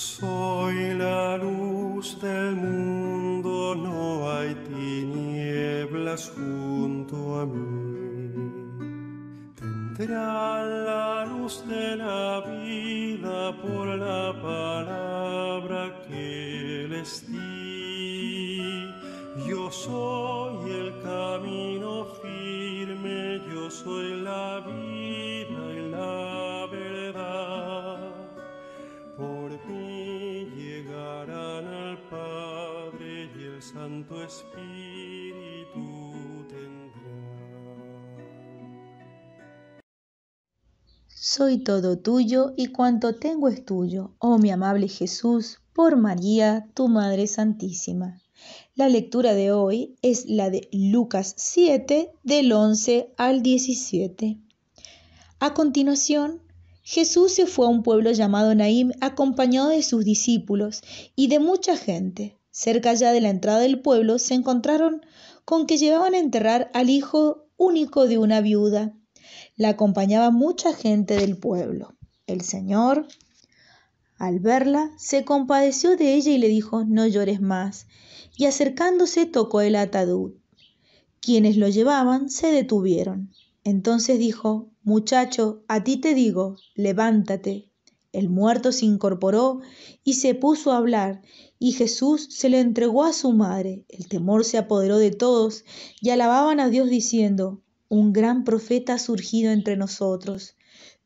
Soy la luz del mundo, no hay tinieblas junto a mí. Tendrá la luz de la vida por la Soy todo tuyo y cuanto tengo es tuyo, oh mi amable Jesús, por María, tu Madre Santísima. La lectura de hoy es la de Lucas 7, del 11 al 17. A continuación, Jesús se fue a un pueblo llamado Naim acompañado de sus discípulos y de mucha gente. Cerca ya de la entrada del pueblo se encontraron con que llevaban a enterrar al hijo único de una viuda la acompañaba mucha gente del pueblo. El Señor, al verla, se compadeció de ella y le dijo, no llores más. Y acercándose tocó el atadú. Quienes lo llevaban se detuvieron. Entonces dijo, muchacho, a ti te digo, levántate. El muerto se incorporó y se puso a hablar, y Jesús se le entregó a su madre. El temor se apoderó de todos y alababan a Dios diciendo, un gran profeta ha surgido entre nosotros.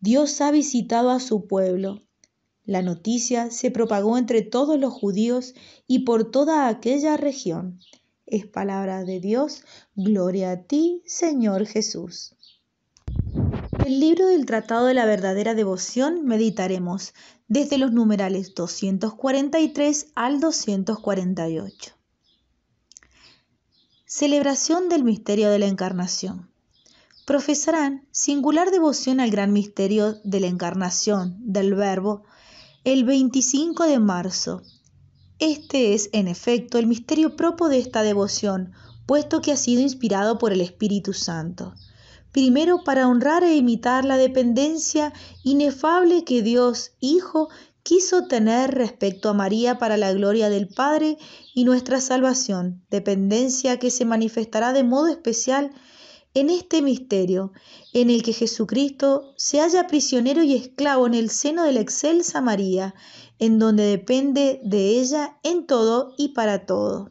Dios ha visitado a su pueblo. La noticia se propagó entre todos los judíos y por toda aquella región. Es palabra de Dios. Gloria a ti, Señor Jesús. El libro del Tratado de la Verdadera Devoción meditaremos desde los numerales 243 al 248. Celebración del Misterio de la Encarnación profesarán singular devoción al gran misterio de la encarnación del Verbo el 25 de marzo. Este es, en efecto, el misterio propio de esta devoción, puesto que ha sido inspirado por el Espíritu Santo. Primero, para honrar e imitar la dependencia inefable que Dios, Hijo, quiso tener respecto a María para la gloria del Padre y nuestra salvación, dependencia que se manifestará de modo especial en este misterio, en el que Jesucristo se halla prisionero y esclavo en el seno de la excelsa María, en donde depende de ella en todo y para todo.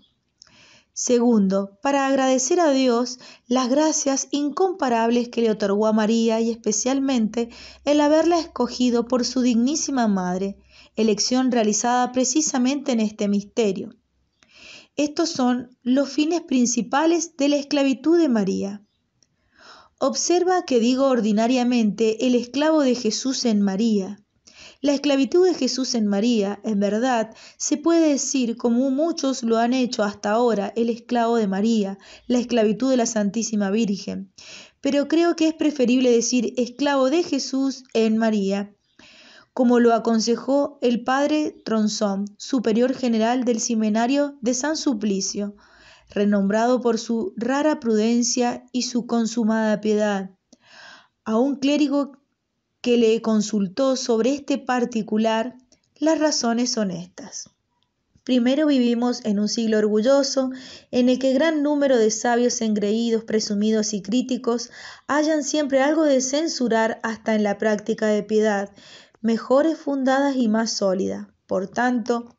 Segundo, para agradecer a Dios las gracias incomparables que le otorgó a María y especialmente el haberla escogido por su dignísima madre, elección realizada precisamente en este misterio. Estos son los fines principales de la esclavitud de María. Observa que digo ordinariamente el esclavo de Jesús en María. La esclavitud de Jesús en María, en verdad, se puede decir, como muchos lo han hecho hasta ahora, el esclavo de María, la esclavitud de la Santísima Virgen. Pero creo que es preferible decir esclavo de Jesús en María, como lo aconsejó el padre Tronzón, superior general del seminario de San Suplicio renombrado por su rara prudencia y su consumada piedad. A un clérigo que le consultó sobre este particular, las razones son estas. Primero vivimos en un siglo orgulloso en el que gran número de sabios engreídos, presumidos y críticos hallan siempre algo de censurar hasta en la práctica de piedad, mejores fundadas y más sólida. Por tanto,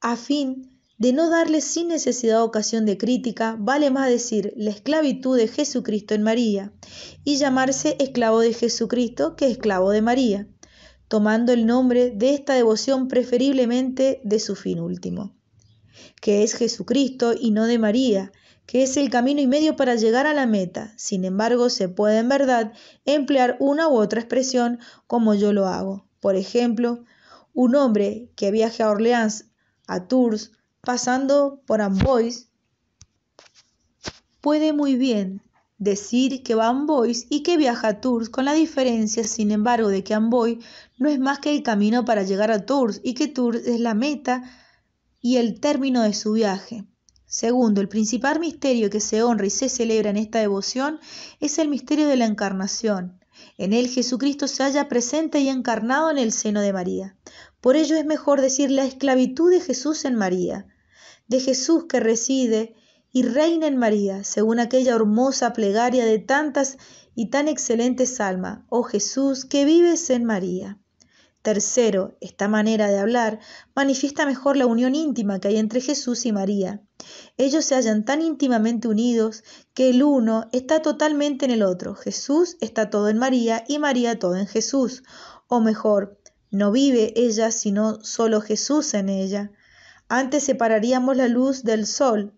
a fin de no darle sin necesidad ocasión de crítica, vale más decir la esclavitud de Jesucristo en María y llamarse esclavo de Jesucristo que esclavo de María, tomando el nombre de esta devoción preferiblemente de su fin último, que es Jesucristo y no de María, que es el camino y medio para llegar a la meta. Sin embargo, se puede en verdad emplear una u otra expresión como yo lo hago. Por ejemplo, un hombre que viaje a Orleans, a Tours, pasando por Amboise, puede muy bien decir que va a Amboise y que viaja a Tours, con la diferencia, sin embargo, de que Amboise no es más que el camino para llegar a Tours y que Tours es la meta y el término de su viaje. Segundo, el principal misterio que se honra y se celebra en esta devoción es el misterio de la encarnación. En él Jesucristo se halla presente y encarnado en el seno de María. Por ello es mejor decir la esclavitud de Jesús en María de Jesús que reside y reina en María, según aquella hermosa plegaria de tantas y tan excelentes almas, oh Jesús que vives en María. Tercero, esta manera de hablar manifiesta mejor la unión íntima que hay entre Jesús y María. Ellos se hallan tan íntimamente unidos que el uno está totalmente en el otro. Jesús está todo en María y María todo en Jesús. O mejor, no vive ella sino solo Jesús en ella. Antes separaríamos la luz del sol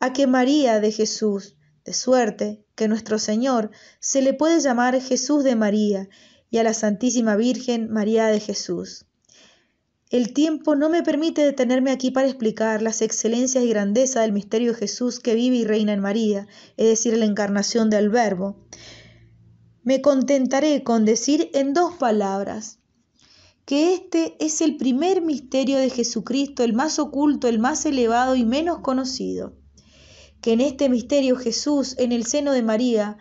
a que María de Jesús, de suerte que nuestro Señor se le puede llamar Jesús de María y a la Santísima Virgen María de Jesús. El tiempo no me permite detenerme aquí para explicar las excelencias y grandeza del misterio de Jesús que vive y reina en María, es decir, la encarnación del Verbo. Me contentaré con decir en dos palabras, que este es el primer misterio de Jesucristo, el más oculto, el más elevado y menos conocido. Que en este misterio Jesús, en el seno de María,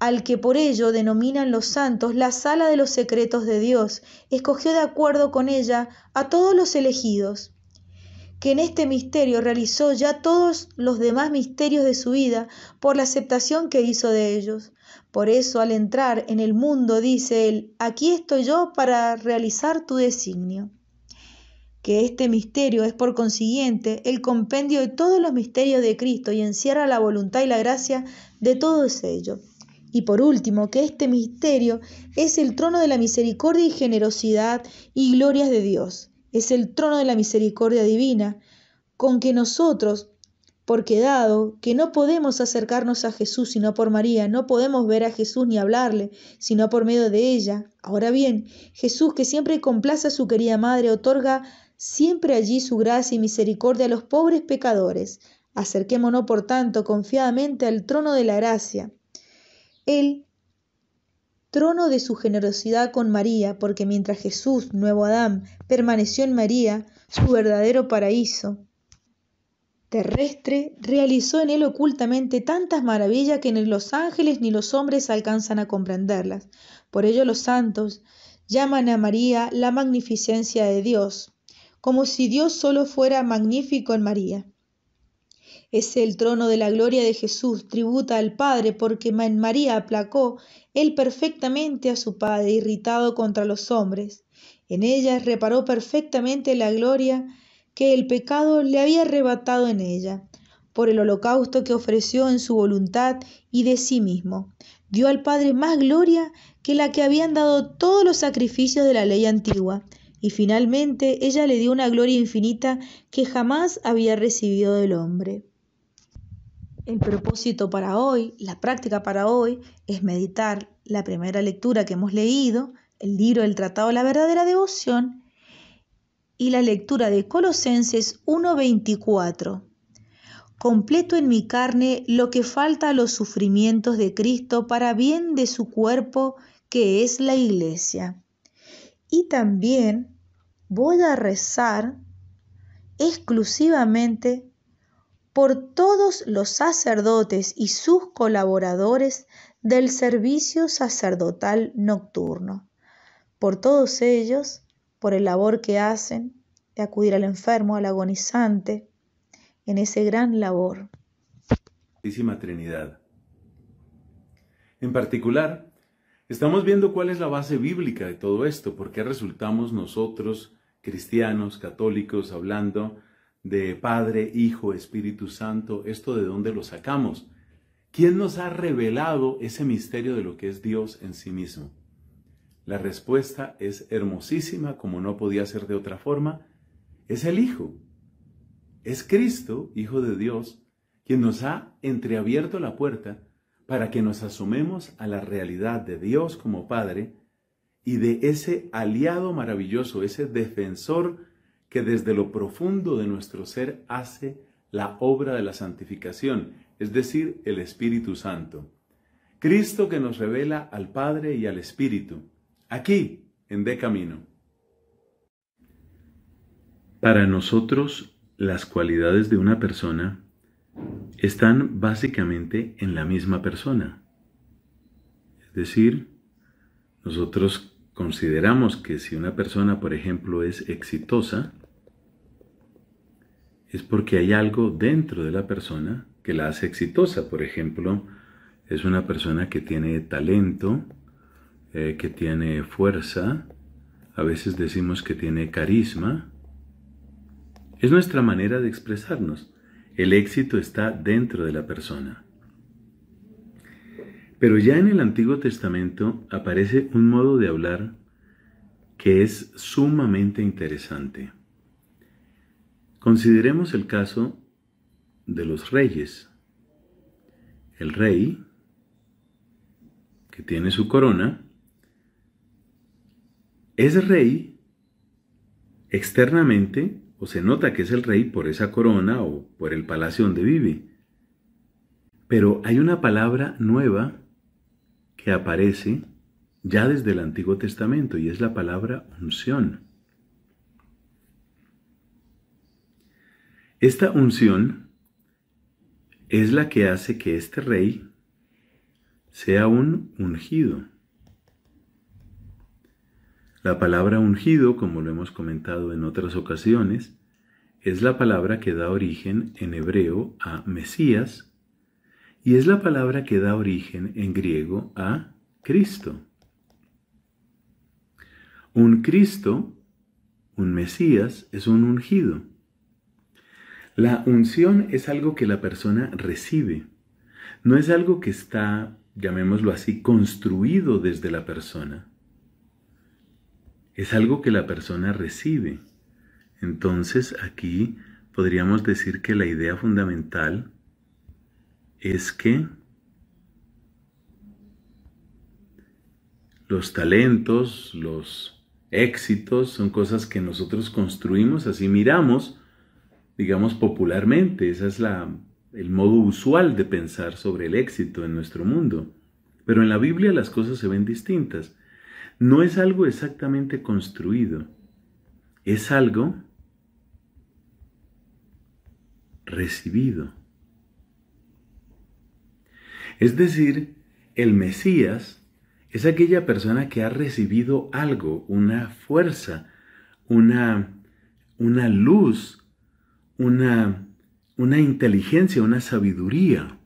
al que por ello denominan los santos la sala de los secretos de Dios, escogió de acuerdo con ella a todos los elegidos que en este misterio realizó ya todos los demás misterios de su vida por la aceptación que hizo de ellos. Por eso al entrar en el mundo dice él, aquí estoy yo para realizar tu designio. Que este misterio es por consiguiente el compendio de todos los misterios de Cristo y encierra la voluntad y la gracia de todos ellos. Y por último, que este misterio es el trono de la misericordia y generosidad y glorias de Dios es el trono de la misericordia divina, con que nosotros, porque dado que no podemos acercarnos a Jesús sino por María, no podemos ver a Jesús ni hablarle sino por medio de ella. Ahora bien, Jesús, que siempre complace a su querida Madre, otorga siempre allí su gracia y misericordia a los pobres pecadores. Acerquémonos, por tanto, confiadamente al trono de la gracia. Él trono de su generosidad con María, porque mientras Jesús, nuevo Adán, permaneció en María, su verdadero paraíso terrestre, realizó en él ocultamente tantas maravillas que ni los ángeles ni los hombres alcanzan a comprenderlas. Por ello los santos llaman a María la magnificencia de Dios, como si Dios solo fuera magnífico en María. Es el trono de la gloria de Jesús, tributa al Padre, porque en María aplacó él perfectamente a su Padre, irritado contra los hombres. En ella reparó perfectamente la gloria que el pecado le había arrebatado en ella, por el holocausto que ofreció en su voluntad y de sí mismo. Dio al Padre más gloria que la que habían dado todos los sacrificios de la ley antigua y finalmente ella le dio una gloria infinita que jamás había recibido del hombre. El propósito para hoy, la práctica para hoy, es meditar la primera lectura que hemos leído, el libro del Tratado de la Verdadera Devoción, y la lectura de Colosenses 1.24. Completo en mi carne lo que falta a los sufrimientos de Cristo para bien de su cuerpo, que es la iglesia. Y también voy a rezar exclusivamente por todos los sacerdotes y sus colaboradores del servicio sacerdotal nocturno, por todos ellos, por el labor que hacen de acudir al enfermo, al agonizante, en ese gran labor. Trinidad. En particular, estamos viendo cuál es la base bíblica de todo esto, por qué resultamos nosotros, cristianos, católicos, hablando de Padre, Hijo, Espíritu Santo, ¿esto de dónde lo sacamos? ¿Quién nos ha revelado ese misterio de lo que es Dios en sí mismo? La respuesta es hermosísima, como no podía ser de otra forma, es el Hijo. Es Cristo, Hijo de Dios, quien nos ha entreabierto la puerta para que nos asomemos a la realidad de Dios como Padre y de ese aliado maravilloso, ese defensor que desde lo profundo de nuestro ser hace la obra de la santificación, es decir, el Espíritu Santo. Cristo que nos revela al Padre y al Espíritu, aquí, en De Camino. Para nosotros, las cualidades de una persona están básicamente en la misma persona. Es decir, nosotros consideramos que si una persona, por ejemplo, es exitosa, es porque hay algo dentro de la persona que la hace exitosa. Por ejemplo, es una persona que tiene talento, eh, que tiene fuerza, a veces decimos que tiene carisma. Es nuestra manera de expresarnos. El éxito está dentro de la persona. Pero ya en el Antiguo Testamento aparece un modo de hablar que es sumamente interesante. Consideremos el caso de los reyes. El rey, que tiene su corona, es rey externamente, o se nota que es el rey por esa corona o por el palacio donde vive. Pero hay una palabra nueva que aparece ya desde el Antiguo Testamento y es la palabra unción. Esta unción es la que hace que este rey sea un ungido. La palabra ungido, como lo hemos comentado en otras ocasiones, es la palabra que da origen en hebreo a Mesías y es la palabra que da origen en griego a Cristo. Un Cristo, un Mesías, es un ungido. La unción es algo que la persona recibe, no es algo que está, llamémoslo así, construido desde la persona. Es algo que la persona recibe. Entonces aquí podríamos decir que la idea fundamental es que los talentos, los éxitos son cosas que nosotros construimos, así miramos, digamos popularmente, esa es el modo usual de pensar sobre el éxito en nuestro mundo. Pero en la Biblia las cosas se ven distintas. No es algo exactamente construido, es algo recibido. Es decir, el Mesías es aquella persona que ha recibido algo, una fuerza, una, luz, una inteligencia, una sabiduría.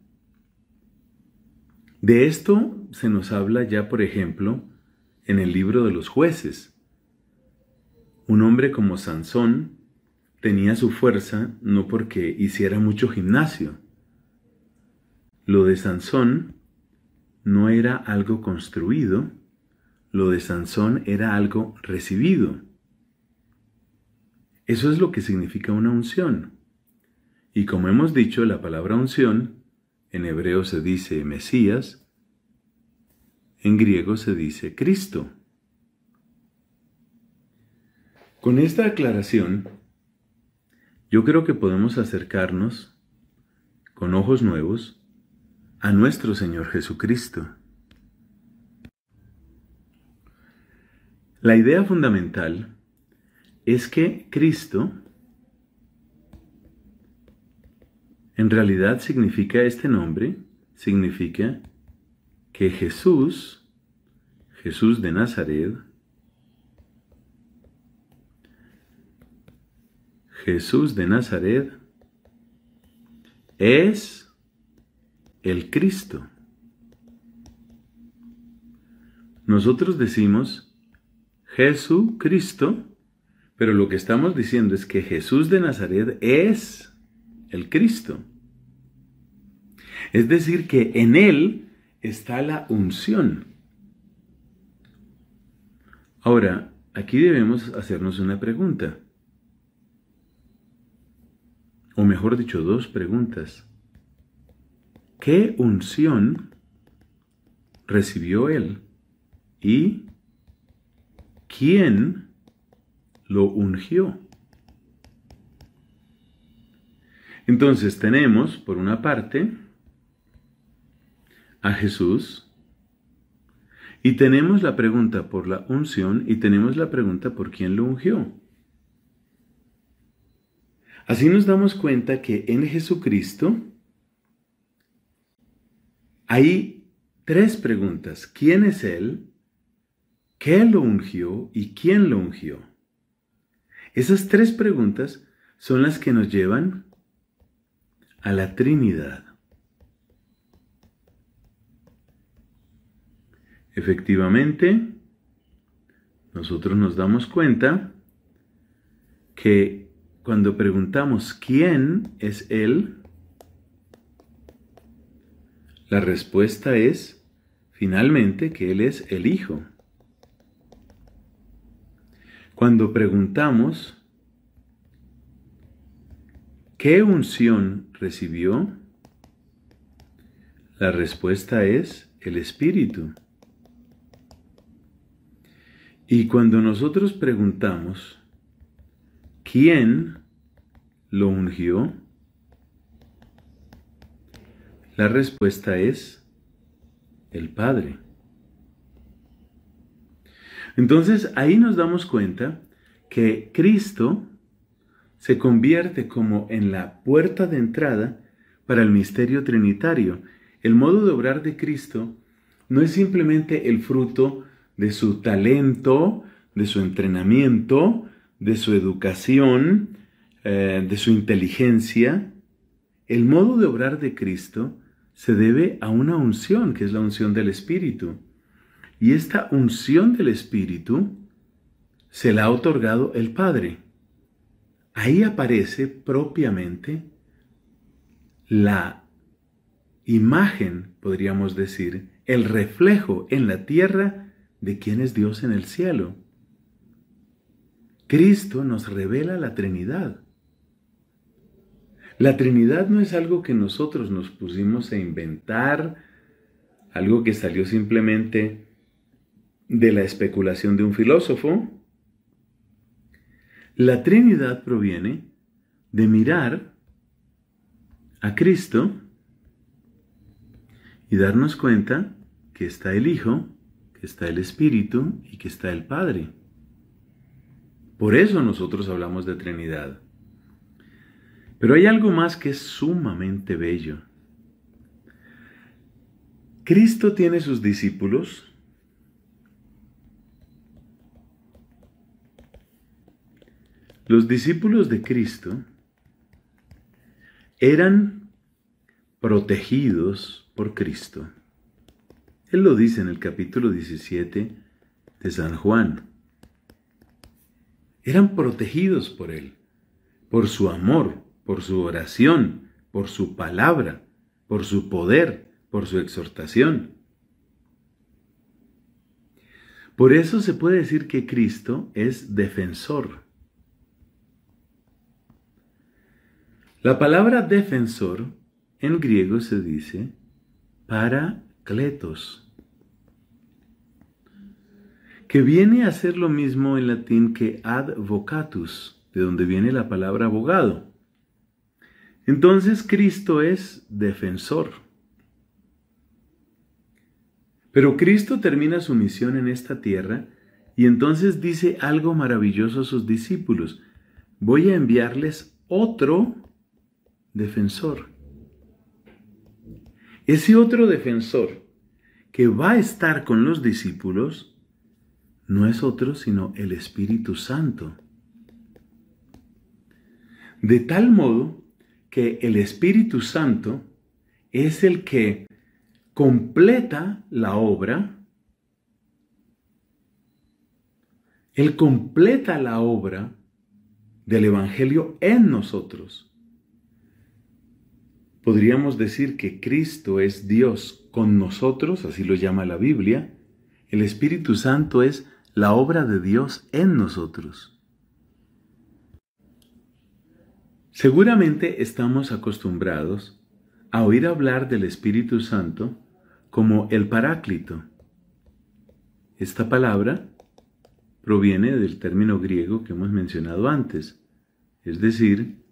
De esto se nos habla ya, por ejemplo, en el libro de los jueces. Un hombre como Sansón tenía su fuerza no porque hiciera mucho gimnasio, lo de Sansón no era algo construido, lo de Sansón era algo recibido. Eso es lo que significa una unción. Y como hemos dicho, la palabra unción, en hebreo se dice Mesías, en griego se dice Cristo. Con esta aclaración, yo creo que podemos acercarnos con ojos nuevos a nuestro Señor Jesucristo. La idea fundamental es que Cristo en realidad significa este nombre, significa que Jesús, Jesús de Nazaret, Jesús de Nazaret es el Cristo. Nosotros decimos Jesucristo, pero lo que estamos diciendo es que Jesús de Nazaret es el Cristo. Es decir, que en Él está la unción. Ahora, aquí debemos hacernos una pregunta. O mejor dicho, dos preguntas. ¿Qué unción recibió él? ¿Y quién lo ungió? Entonces tenemos, por una parte, a Jesús, y tenemos la pregunta por la unción y tenemos la pregunta por quién lo ungió. Así nos damos cuenta que en Jesucristo hay tres preguntas. ¿Quién es Él? ¿Qué lo ungió? ¿Y quién lo ungió? Esas tres preguntas son las que nos llevan a la Trinidad. Efectivamente, nosotros nos damos cuenta que cuando preguntamos quién es Él, la respuesta es, finalmente, que Él es el Hijo. Cuando preguntamos, ¿qué unción recibió? La respuesta es el Espíritu. Y cuando nosotros preguntamos, ¿quién lo ungió? La respuesta es el Padre. Entonces ahí nos damos cuenta que Cristo se convierte como en la puerta de entrada para el misterio trinitario. El modo de obrar de Cristo no es simplemente el fruto de su talento, de su entrenamiento, de su educación, eh, de su inteligencia. El modo de obrar de Cristo se debe a una unción, que es la unción del Espíritu. Y esta unción del Espíritu se la ha otorgado el Padre. Ahí aparece propiamente la imagen, podríamos decir, el reflejo en la tierra de quien es Dios en el cielo. Cristo nos revela la Trinidad. La Trinidad no es algo que nosotros nos pusimos a inventar, algo que salió simplemente de la especulación de un filósofo. La Trinidad proviene de mirar a Cristo y darnos cuenta que está el Hijo, que está el Espíritu y que está el Padre. Por eso nosotros hablamos de Trinidad. Pero hay algo más que es sumamente bello. Cristo tiene sus discípulos Los discípulos de Cristo eran protegidos por Cristo. Él lo dice en el capítulo 17 de San Juan. Eran protegidos por Él, por su amor, por su oración, por su palabra, por su poder, por su exhortación. Por eso se puede decir que Cristo es defensor. La palabra defensor en griego se dice paracletos, que viene a ser lo mismo en latín que advocatus, de donde viene la palabra abogado. Entonces Cristo es defensor. Pero Cristo termina su misión en esta tierra y entonces dice algo maravilloso a sus discípulos. Voy a enviarles otro defensor. Ese otro defensor que va a estar con los discípulos no es otro sino el Espíritu Santo. De tal modo que el Espíritu Santo es el que completa la obra, Él completa la obra del Evangelio en nosotros. Podríamos decir que Cristo es Dios con nosotros, así lo llama la Biblia. El Espíritu Santo es la obra de Dios en nosotros. Seguramente estamos acostumbrados a oír hablar del Espíritu Santo como el Paráclito. Esta palabra proviene del término griego que hemos mencionado antes, es decir,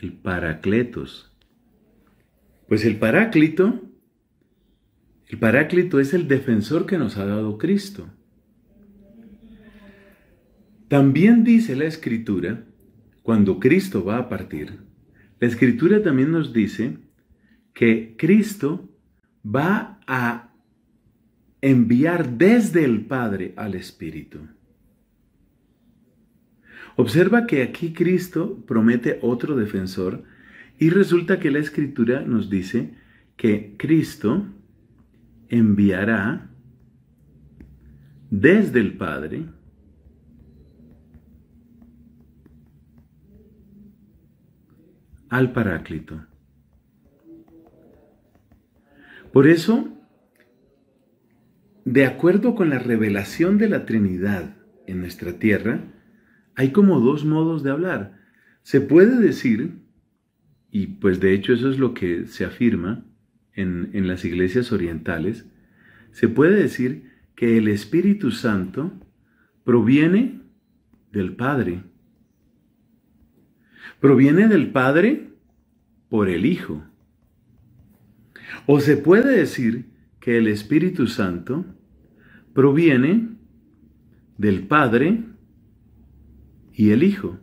el Paracletos. Pues el Paráclito, el Paráclito es el defensor que nos ha dado Cristo. También dice la Escritura cuando Cristo va a partir, la escritura también nos dice que Cristo va a enviar desde el Padre al Espíritu. Observa que aquí Cristo promete otro defensor y resulta que la escritura nos dice que Cristo enviará desde el Padre al Paráclito. Por eso, de acuerdo con la revelación de la Trinidad en nuestra tierra, hay como dos modos de hablar. Se puede decir, y pues de hecho eso es lo que se afirma en, las iglesias orientales, se puede decir que el Espíritu Santo proviene del Padre proviene del Padre por el Hijo. O se puede decir que el Espíritu Santo proviene del Padre y el Hijo.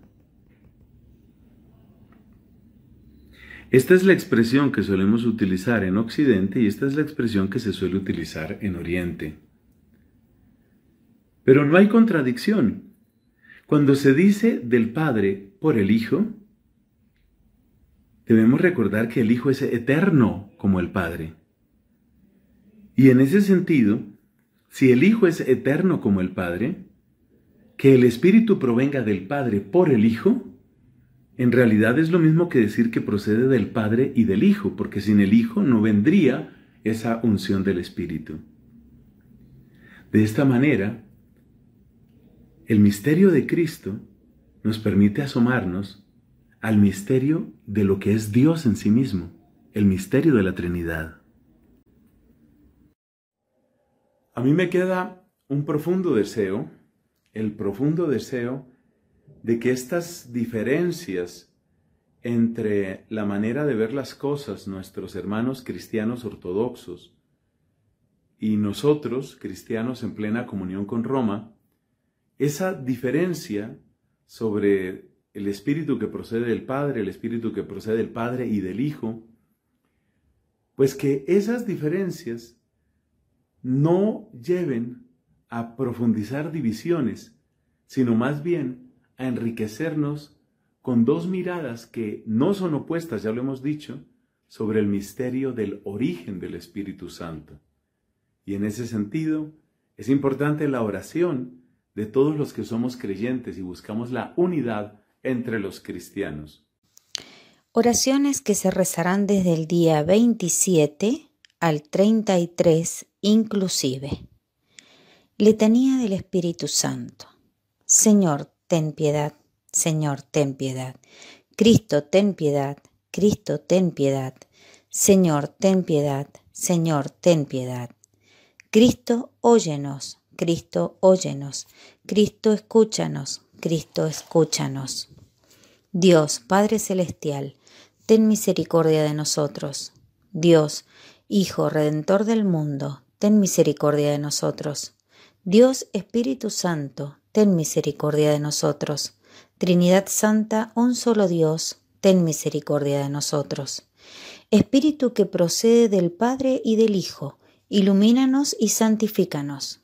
Esta es la expresión que solemos utilizar en Occidente y esta es la expresión que se suele utilizar en Oriente. Pero no hay contradicción. Cuando se dice del Padre por el Hijo, debemos recordar que el Hijo es eterno como el Padre. Y en ese sentido, si el Hijo es eterno como el Padre, que el Espíritu provenga del Padre por el Hijo, en realidad es lo mismo que decir que procede del Padre y del Hijo, porque sin el Hijo no vendría esa unción del Espíritu. De esta manera, el misterio de Cristo nos permite asomarnos al misterio de lo que es Dios en sí mismo, el misterio de la Trinidad. A mí me queda un profundo deseo, el profundo deseo de que estas diferencias entre la manera de ver las cosas, nuestros hermanos cristianos ortodoxos, y nosotros, cristianos en plena comunión con Roma, esa diferencia sobre el Espíritu que procede del Padre, el Espíritu que procede del Padre y del Hijo, pues que esas diferencias no lleven a profundizar divisiones, sino más bien a enriquecernos con dos miradas que no son opuestas, ya lo hemos dicho, sobre el misterio del origen del Espíritu Santo. Y en ese sentido, es importante la oración de todos los que somos creyentes y buscamos la unidad entre los cristianos. Oraciones que se rezarán desde el día 27 al 33 inclusive. Letanía del Espíritu Santo. Señor, ten piedad. Señor, ten piedad. Cristo, ten piedad. Cristo, ten piedad. Señor, ten piedad. Señor, ten piedad. Cristo, óyenos. Cristo, óyenos. Cristo, escúchanos. Cristo, escúchanos. Dios, Padre Celestial, ten misericordia de nosotros. Dios, Hijo, Redentor del mundo, ten misericordia de nosotros. Dios, Espíritu Santo, ten misericordia de nosotros. Trinidad Santa, un solo Dios, ten misericordia de nosotros. Espíritu que procede del Padre y del Hijo, ilumínanos y santifícanos.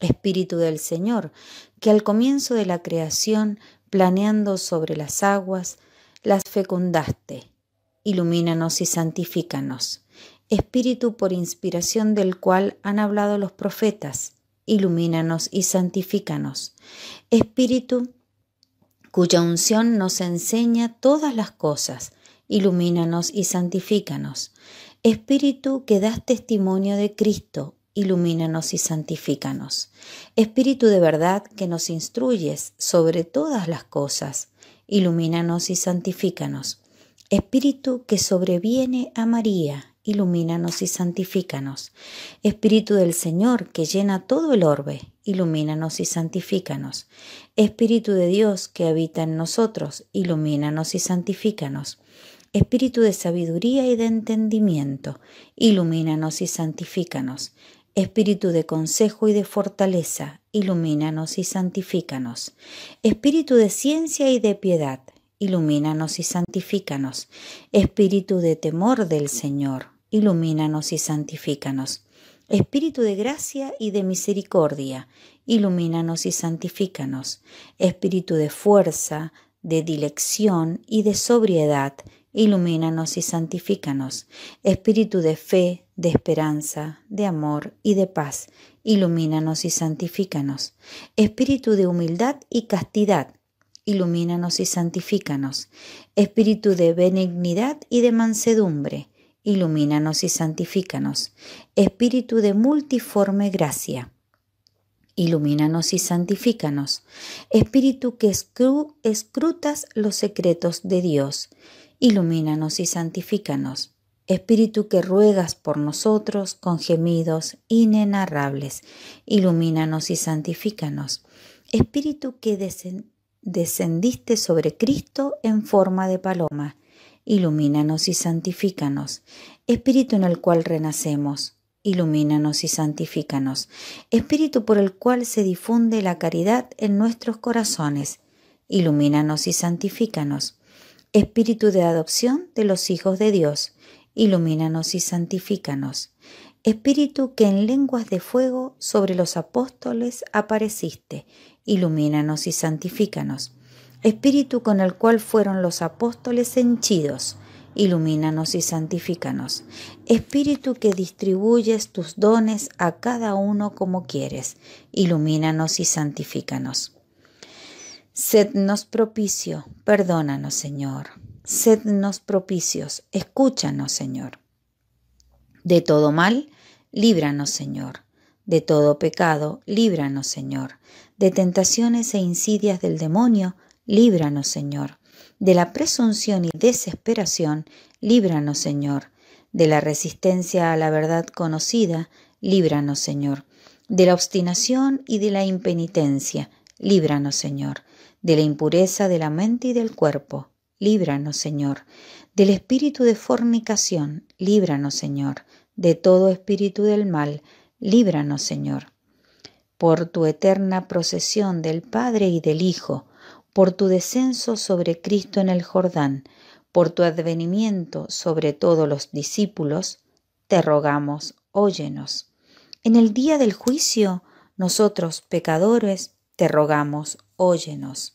Espíritu del Señor, que al comienzo de la creación planeando sobre las aguas, las fecundaste. Ilumínanos y santifícanos. Espíritu por inspiración del cual han hablado los profetas, ilumínanos y santifícanos. Espíritu cuya unción nos enseña todas las cosas, ilumínanos y santifícanos. Espíritu que das testimonio de Cristo, ilumínanos y santifícanos. Espíritu de verdad que nos instruyes sobre todas las cosas, ilumínanos y santifícanos. Espíritu que sobreviene a María, ilumínanos y santifícanos. Espíritu del Señor que llena todo el orbe, ilumínanos y santifícanos. Espíritu de Dios que habita en nosotros, ilumínanos y santifícanos. Espíritu de sabiduría y de entendimiento, ilumínanos y santifícanos. Espíritu de consejo y de fortaleza, ilumínanos y santifícanos. Espíritu de ciencia y de piedad, ilumínanos y santifícanos. Espíritu de temor del Señor, ilumínanos y santifícanos. Espíritu de gracia y de misericordia, ilumínanos y santifícanos. Espíritu de fuerza, de dilección y de sobriedad, ilumínanos y santifícanos. Espíritu de fe, de esperanza, de amor y de paz, ilumínanos y santifícanos. Espíritu de humildad y castidad, ilumínanos y santifícanos. Espíritu de benignidad y de mansedumbre, ilumínanos y santifícanos. Espíritu de multiforme gracia, ilumínanos y santifícanos. Espíritu que escrutas los secretos de Dios, ilumínanos y santifícanos. Espíritu que ruegas por nosotros con gemidos inenarrables, ilumínanos y santifícanos. Espíritu que descendiste sobre Cristo en forma de paloma, ilumínanos y santifícanos. Espíritu en el cual renacemos, ilumínanos y santifícanos. Espíritu por el cual se difunde la caridad en nuestros corazones, ilumínanos y santifícanos. Espíritu de adopción de los hijos de Dios, ilumínanos y santifícanos. Espíritu que en lenguas de fuego sobre los apóstoles apareciste, ilumínanos y santifícanos. Espíritu con el cual fueron los apóstoles henchidos, ilumínanos y santifícanos. Espíritu que distribuyes tus dones a cada uno como quieres, ilumínanos y santifícanos. Sednos propicio, perdónanos, Señor. Sednos propicios, escúchanos, Señor. De todo mal, líbranos, Señor. De todo pecado, líbranos, Señor. De tentaciones e insidias del demonio, líbranos, Señor. De la presunción y desesperación, líbranos, Señor. De la resistencia a la verdad conocida, líbranos, Señor. De la obstinación y de la impenitencia, líbranos, Señor de la impureza de la mente y del cuerpo. Líbranos, Señor, del espíritu de fornicación. Líbranos, Señor, de todo espíritu del mal. Líbranos, Señor. Por tu eterna procesión del Padre y del Hijo, por tu descenso sobre Cristo en el Jordán, por tu advenimiento sobre todos los discípulos, te rogamos, óyenos. En el día del juicio, nosotros, pecadores, te rogamos, óyenos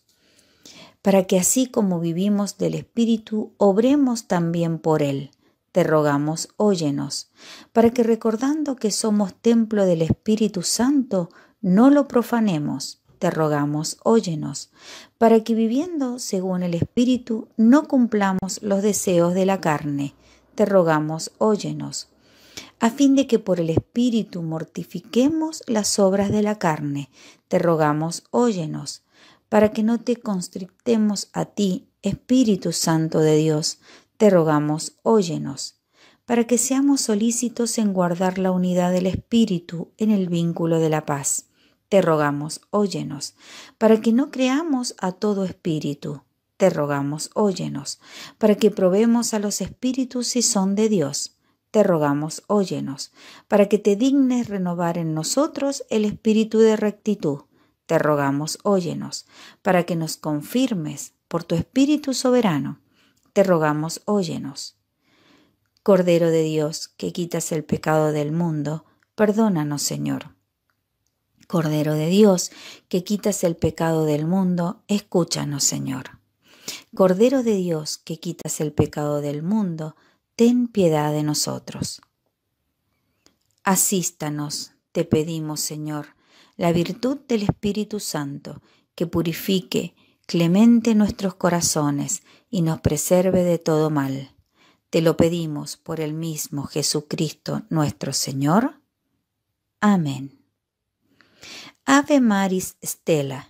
para que así como vivimos del Espíritu, obremos también por Él. Te rogamos, óyenos, para que recordando que somos templo del Espíritu Santo, no lo profanemos. Te rogamos, óyenos, para que viviendo según el Espíritu, no cumplamos los deseos de la carne. Te rogamos, óyenos, a fin de que por el Espíritu mortifiquemos las obras de la carne. Te rogamos, óyenos para que no te constrictemos a ti, Espíritu Santo de Dios. Te rogamos, óyenos, para que seamos solícitos en guardar la unidad del Espíritu en el vínculo de la paz. Te rogamos, óyenos, para que no creamos a todo espíritu. Te rogamos, óyenos, para que probemos a los espíritus si son de Dios. Te rogamos, óyenos, para que te dignes renovar en nosotros el espíritu de rectitud te rogamos, óyenos, para que nos confirmes por tu Espíritu soberano. Te rogamos, óyenos. Cordero de Dios, que quitas el pecado del mundo, perdónanos, Señor. Cordero de Dios, que quitas el pecado del mundo, escúchanos, Señor. Cordero de Dios, que quitas el pecado del mundo, ten piedad de nosotros. Asístanos, te pedimos, Señor, la virtud del Espíritu Santo, que purifique clemente nuestros corazones y nos preserve de todo mal. Te lo pedimos por el mismo Jesucristo nuestro Señor. Amén. Ave Maris Stella,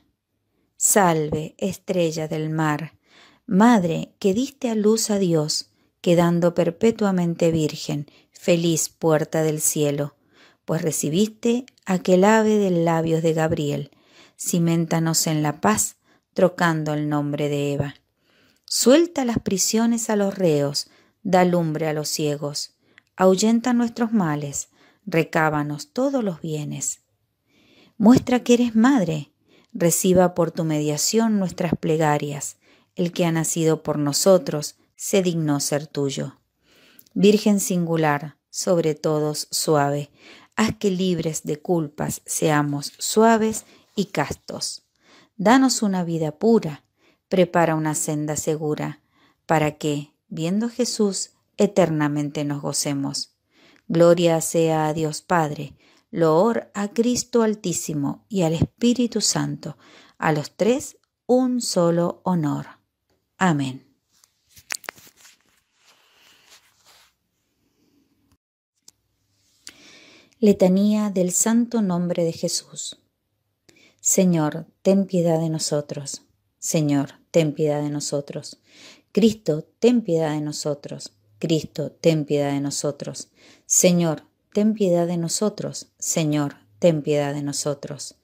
salve estrella del mar, Madre que diste a luz a Dios, quedando perpetuamente virgen, feliz puerta del cielo pues recibiste aquel ave de labios de Gabriel. Cimentanos en la paz, trocando el nombre de Eva. Suelta las prisiones a los reos, da lumbre a los ciegos, ahuyenta nuestros males, recábanos todos los bienes. Muestra que eres madre, reciba por tu mediación nuestras plegarias, el que ha nacido por nosotros se dignó ser tuyo. Virgen singular, sobre todos suave, haz que libres de culpas seamos suaves y castos. Danos una vida pura, prepara una senda segura, para que, viendo Jesús, eternamente nos gocemos. Gloria sea a Dios Padre, loor a Cristo Altísimo y al Espíritu Santo, a los tres un solo honor. Amén. Letanía del Santo Nombre de Jesús. Señor, ten piedad de nosotros. Señor, ten piedad de nosotros. Cristo, ten piedad de nosotros. Cristo, ten piedad de nosotros. Señor, ten piedad de nosotros. Señor, ten piedad de nosotros.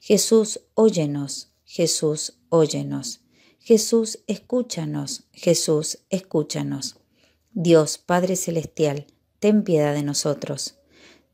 Jesús, óyenos. Jesús, óyenos. Jesús, escúchanos. Jesús, escúchanos. Dios, Padre Celestial, ten piedad de nosotros.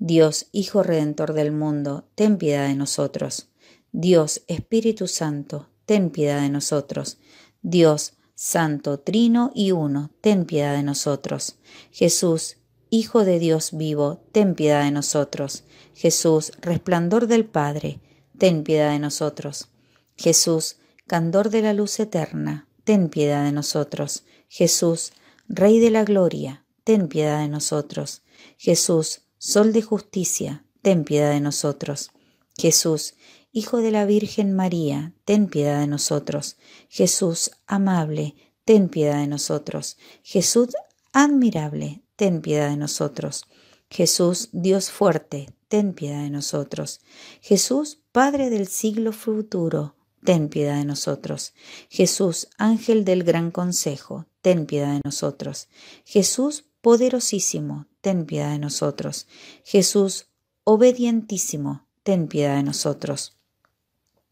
Dios, Hijo Redentor del mundo, ten piedad de nosotros. Dios, Espíritu Santo, ten piedad de nosotros. Dios, Santo, Trino y Uno, ten piedad de nosotros. Jesús, Hijo de Dios vivo, ten piedad de nosotros. Jesús, resplandor del Padre, ten piedad de nosotros. Jesús, candor de la luz eterna, ten piedad de nosotros. Jesús, Rey de la Gloria, ten piedad de nosotros. Jesús, Sol de justicia, ten piedad de nosotros. Jesús, Hijo de la Virgen María, ten piedad de nosotros. Jesús, amable, ten piedad de nosotros. Jesús, admirable, ten piedad de nosotros. Jesús, Dios fuerte, ten piedad de nosotros. Jesús, Padre del siglo futuro, ten piedad de nosotros. Jesús, Ángel del Gran Consejo, ten piedad de nosotros. Jesús, poderosísimo, ten piedad de nosotros. Jesús, obedientísimo, ten piedad de nosotros.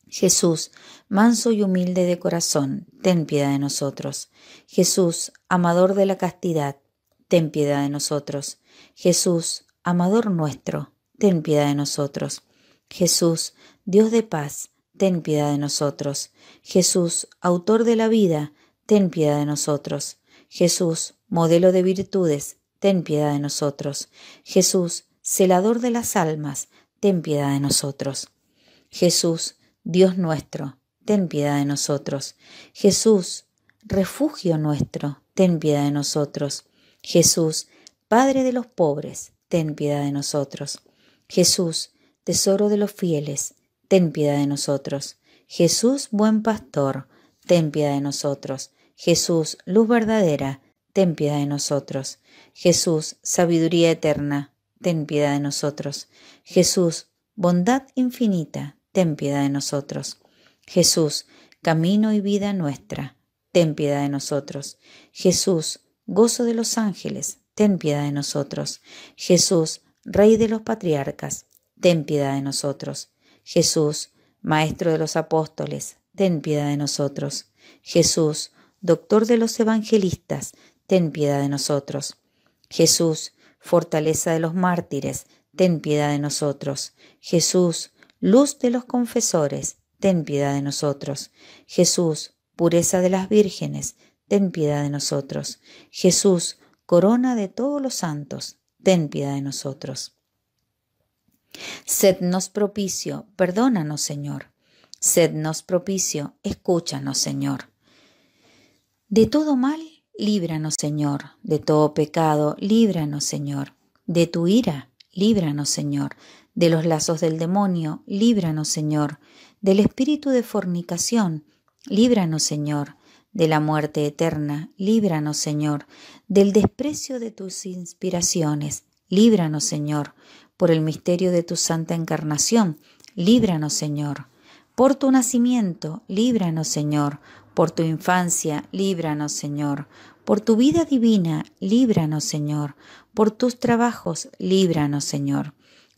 Jesús, manso y humilde de corazón, ten piedad de nosotros. Jesús, amador de la castidad, ten piedad de nosotros. Jesús, amador nuestro, ten piedad de nosotros. Jesús, Dios de paz, ten piedad de nosotros. Jesús, autor de la vida, ten piedad de nosotros. Jesús, modelo de virtudes, ten piedad de nosotros. Jesús, celador de las almas, ten piedad de nosotros. Jesús, Dios nuestro, ten piedad de nosotros. Jesús, refugio nuestro, ten piedad de nosotros. Jesús, Padre de los pobres, ten piedad de nosotros. Jesús, tesoro de los fieles, ten piedad de nosotros. Jesús, buen pastor, ten piedad de nosotros. Jesús, luz verdadera, ten piedad de nosotros. Jesús, sabiduría eterna, ten piedad de nosotros. Jesús, bondad infinita, ten piedad de nosotros. Jesús, camino y vida nuestra, ten piedad de nosotros. Jesús, gozo de los ángeles, ten piedad de nosotros. Jesús, Rey de los patriarcas, ten piedad de nosotros. Jesús, Maestro de los apóstoles, ten piedad de nosotros. Jesús, Doctor de los evangelistas, ten piedad de nosotros. Jesús, fortaleza de los mártires, ten piedad de nosotros. Jesús, luz de los confesores, ten piedad de nosotros. Jesús, pureza de las vírgenes, ten piedad de nosotros. Jesús, corona de todos los santos, ten piedad de nosotros. Sednos propicio, perdónanos, Señor. Sednos propicio, escúchanos, Señor. De todo mal, Líbranos, Señor, de todo pecado, líbranos, Señor, de tu ira, líbranos, Señor, de los lazos del demonio, líbranos, Señor, del espíritu de fornicación, líbranos, Señor, de la muerte eterna, líbranos, Señor, del desprecio de tus inspiraciones, líbranos, Señor, por el misterio de tu santa encarnación, líbranos, Señor, por tu nacimiento, líbranos, Señor, por tu infancia, líbranos, Señor, por tu vida divina, líbranos, Señor. Por tus trabajos, líbranos, Señor.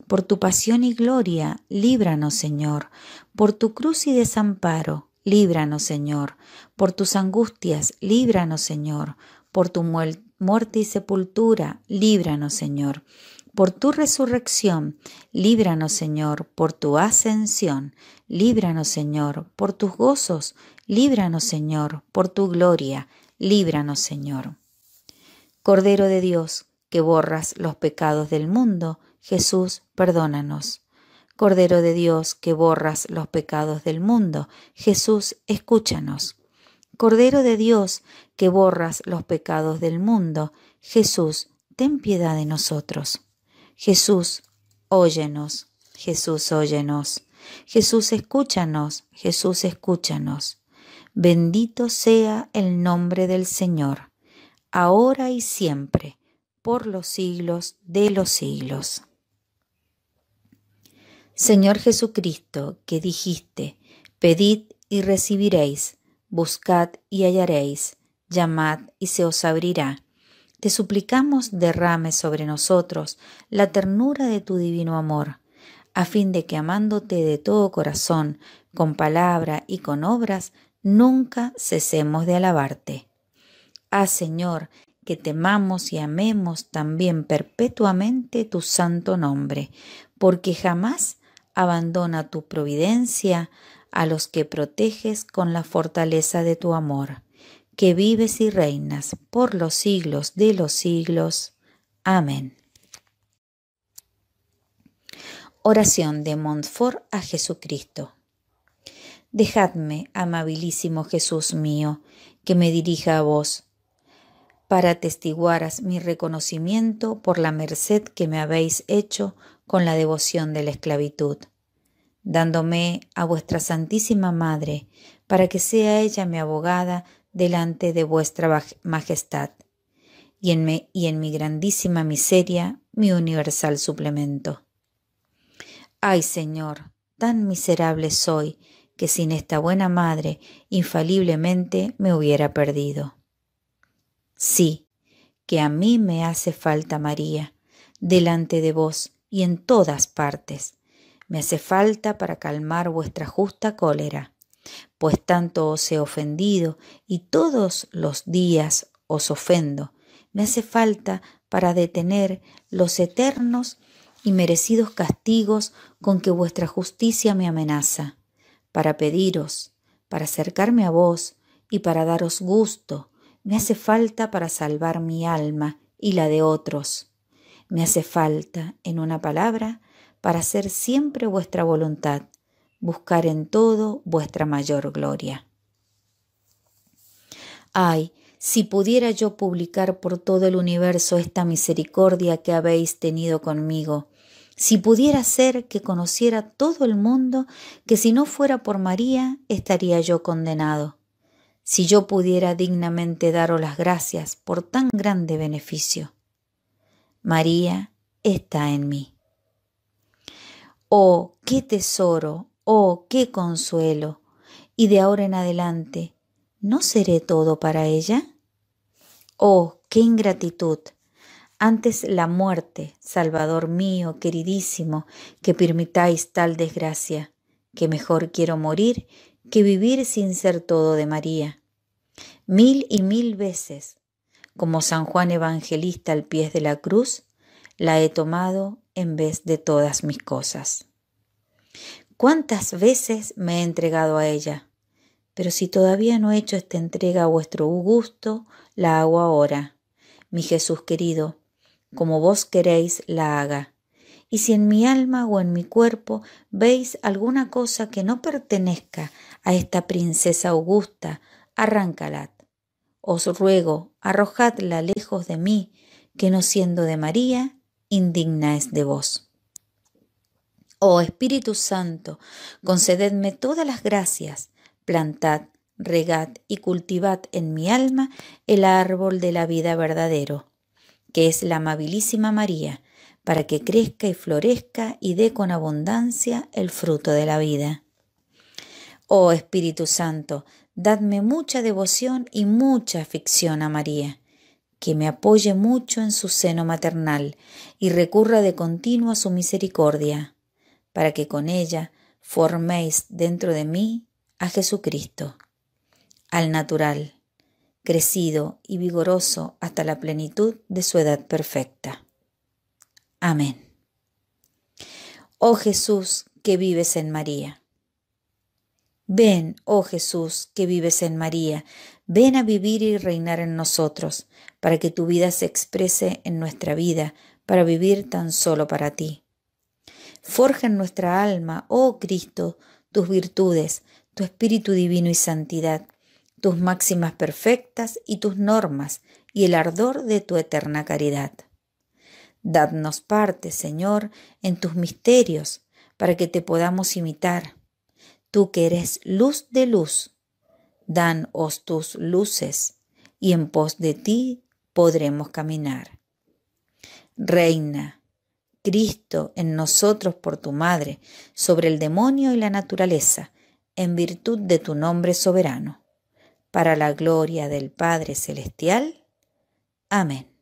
Por tu pasión y gloria, líbranos, Señor. Por tu cruz y desamparo, líbranos, Señor. Por tus angustias, líbranos, Señor. Por tu muerte y sepultura, líbranos, Señor. Por tu resurrección, líbranos, Señor. Por tu ascensión, líbranos, Señor. Por tus gozos, líbranos, Señor. Por tu gloria, líbranos Señor. Cordero de Dios, que borras los pecados del mundo, Jesús, perdónanos. Cordero de Dios, que borras los pecados del mundo, Jesús, escúchanos. Cordero de Dios, que borras los pecados del mundo, Jesús, ten piedad de nosotros. Jesús, óyenos, Jesús, óyenos. Jesús, escúchanos, Jesús, escúchanos. Bendito sea el nombre del Señor, ahora y siempre, por los siglos de los siglos. Señor Jesucristo, que dijiste, pedid y recibiréis, buscad y hallaréis, llamad y se os abrirá. Te suplicamos derrame sobre nosotros la ternura de tu divino amor, a fin de que amándote de todo corazón, con palabra y con obras, nunca cesemos de alabarte. Ah, Señor, que temamos y amemos también perpetuamente tu santo nombre, porque jamás abandona tu providencia a los que proteges con la fortaleza de tu amor, que vives y reinas por los siglos de los siglos. Amén. Oración de Montfort a Jesucristo. Dejadme, amabilísimo Jesús mío, que me dirija a vos, para testiguaras mi reconocimiento por la merced que me habéis hecho con la devoción de la esclavitud, dándome a vuestra Santísima Madre, para que sea ella mi abogada delante de vuestra majestad, y en, y en mi grandísima miseria mi universal suplemento. Ay Señor, tan miserable soy que sin esta buena madre infaliblemente me hubiera perdido. Sí, que a mí me hace falta María, delante de vos y en todas partes. Me hace falta para calmar vuestra justa cólera, pues tanto os he ofendido y todos los días os ofendo. Me hace falta para detener los eternos y merecidos castigos con que vuestra justicia me amenaza para pediros, para acercarme a vos y para daros gusto, me hace falta para salvar mi alma y la de otros. Me hace falta, en una palabra, para hacer siempre vuestra voluntad, buscar en todo vuestra mayor gloria. Ay, si pudiera yo publicar por todo el universo esta misericordia que habéis tenido conmigo, si pudiera ser que conociera todo el mundo que si no fuera por María estaría yo condenado. Si yo pudiera dignamente daros las gracias por tan grande beneficio. María está en mí. Oh, qué tesoro, oh, qué consuelo. Y de ahora en adelante, ¿no seré todo para ella? Oh, qué ingratitud, antes la muerte, Salvador mío, queridísimo, que permitáis tal desgracia, que mejor quiero morir que vivir sin ser todo de María. Mil y mil veces, como San Juan Evangelista al pie de la cruz, la he tomado en vez de todas mis cosas. ¿Cuántas veces me he entregado a ella? Pero si todavía no he hecho esta entrega a vuestro gusto, la hago ahora. Mi Jesús querido, como vos queréis la haga. Y si en mi alma o en mi cuerpo veis alguna cosa que no pertenezca a esta princesa augusta, arráncalad. Os ruego, arrojadla lejos de mí, que no siendo de María, indigna es de vos. Oh Espíritu Santo, concededme todas las gracias, plantad, regad y cultivad en mi alma el árbol de la vida verdadero que es la amabilísima María, para que crezca y florezca y dé con abundancia el fruto de la vida. Oh Espíritu Santo, dadme mucha devoción y mucha afición a María, que me apoye mucho en su seno maternal y recurra de continuo a su misericordia, para que con ella forméis dentro de mí a Jesucristo, al natural, crecido y vigoroso hasta la plenitud de su edad perfecta. Amén. Oh Jesús, que vives en María. Ven, oh Jesús, que vives en María, ven a vivir y reinar en nosotros, para que tu vida se exprese en nuestra vida, para vivir tan solo para ti. Forja en nuestra alma, oh Cristo, tus virtudes, tu espíritu divino y santidad, tus máximas perfectas y tus normas y el ardor de tu eterna caridad. Dadnos parte, Señor, en tus misterios, para que te podamos imitar. Tú que eres luz de luz, danos tus luces, y en pos de ti podremos caminar. Reina, Cristo en nosotros por tu Madre, sobre el demonio y la naturaleza, en virtud de tu nombre soberano para la gloria del Padre Celestial. Amén.